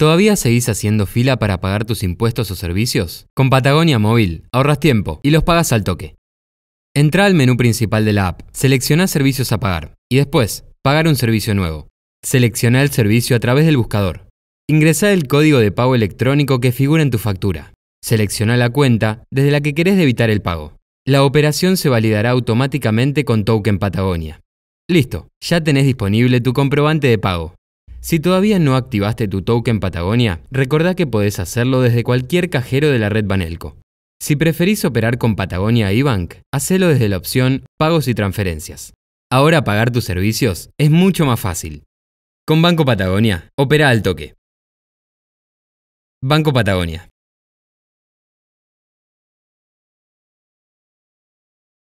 ¿Todavía seguís haciendo fila para pagar tus impuestos o servicios? Con Patagonia Móvil ahorras tiempo y los pagas al toque. Entra al menú principal de la app, selecciona servicios a pagar y después, pagar un servicio nuevo. Selecciona el servicio a través del buscador. Ingresa el código de pago electrónico que figura en tu factura. Selecciona la cuenta desde la que querés debitar el pago. La operación se validará automáticamente con Token Patagonia. Listo, ya tenés disponible tu comprobante de pago. Si todavía no activaste tu token Patagonia, recordá que podés hacerlo desde cualquier cajero de la red Banelco. Si preferís operar con Patagonia eBank, hacelo desde la opción Pagos y Transferencias. Ahora pagar tus servicios es mucho más fácil. Con Banco Patagonia, opera al toque. Banco Patagonia.